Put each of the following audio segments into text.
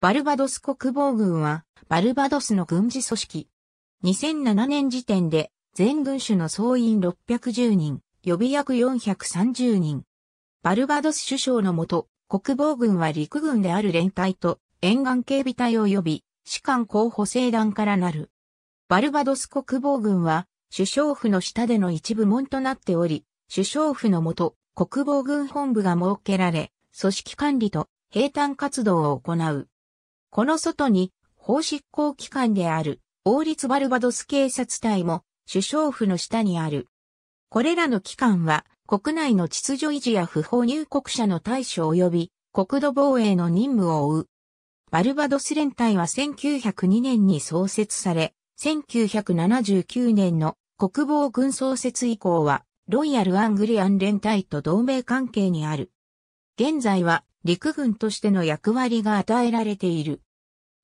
バルバドス国防軍は、バルバドスの軍事組織。2007年時点で、全軍種の総員610人、予備役430人。バルバドス首相のもと、国防軍は陸軍である連隊と沿岸警備隊を呼び士官候補生団からなる。バルバドス国防軍は、首相府の下での一部門となっており、首相府のもと、国防軍本部が設けられ、組織管理と兵隊活動を行う。この外に法執行機関である王立バルバドス警察隊も首相府の下にある。これらの機関は国内の秩序維持や不法入国者の対処及び国土防衛の任務を負う。バルバドス連隊は1902年に創設され、1979年の国防軍創設以降は、ロイヤル・アングリアン連隊と同盟関係にある。現在は、陸軍としての役割が与えられている。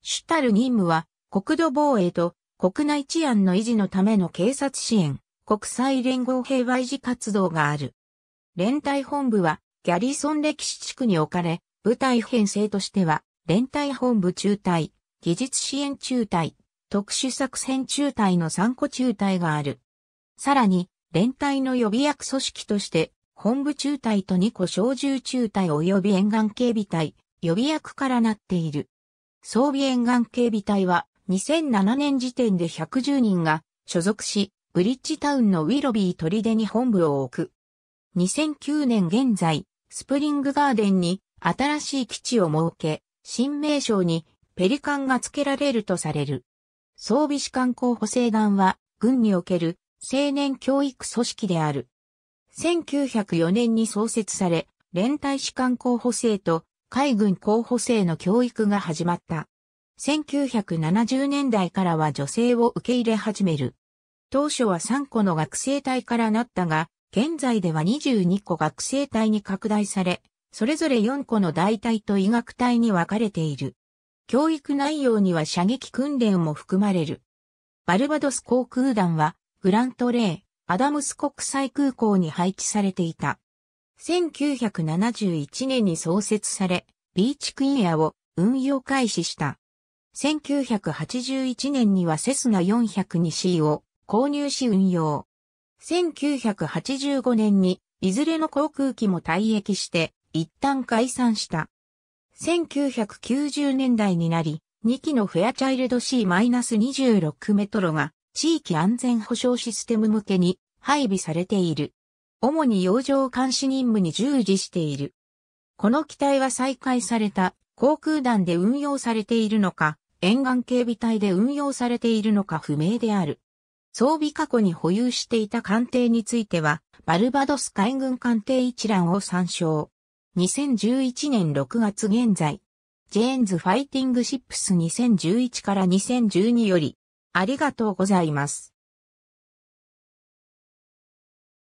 主たる任務は、国土防衛と国内治安の維持のための警察支援、国際連合平和維持活動がある。連隊本部は、ギャリソン歴史地区に置かれ、部隊編成としては、連隊本部中隊、技術支援中隊、特殊作戦中隊の3個中隊がある。さらに、連隊の予備役組織として、本部中隊と2個小銃中隊及び沿岸警備隊、予備役からなっている。装備沿岸警備隊は2007年時点で110人が所属し、ブリッジタウンのウィロビー砦に本部を置く。2009年現在、スプリングガーデンに新しい基地を設け、新名称にペリカンが付けられるとされる。装備士官候補生団は、軍における青年教育組織である。1904年に創設され、連隊士官候補生と海軍候補生の教育が始まった。1970年代からは女性を受け入れ始める。当初は3個の学生隊からなったが、現在では22個学生隊に拡大され、それぞれ4個の大隊と医学隊に分かれている。教育内容には射撃訓練も含まれる。バルバドス航空団は、グラントレー、アダムス国際空港に配置されていた。1971年に創設され、ビーチクイアを運用開始した。1981年にはセスナ 402C を購入し運用。1985年にいずれの航空機も退役して一旦解散した。1990年代になり、2機のフェアチャイルド C-26 メトロが地域安全保障システム向けに配備されている。主に洋上監視任務に従事している。この機体は再開された航空団で運用されているのか、沿岸警備隊で運用されているのか不明である。装備過去に保有していた艦艇については、バルバドス海軍艦艇一覧を参照。2011年6月現在、ジェーンズ・ファイティング・シップス2011から2012より、ありがとうございます。